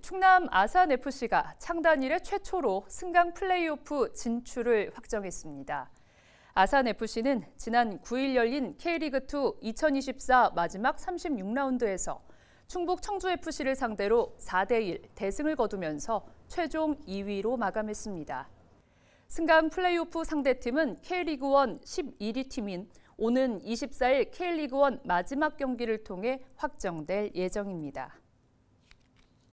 충남 아산FC가 창단 이래 최초로 승강 플레이오프 진출을 확정했습니다. 아산FC는 지난 9일 열린 K리그2 2024 마지막 36라운드에서 충북 청주FC를 상대로 4대1 대승을 거두면서 최종 2위로 마감했습니다. 승강 플레이오프 상대팀은 K리그1 11위 팀인 오는 24일 K리그1 마지막 경기를 통해 확정될 예정입니다.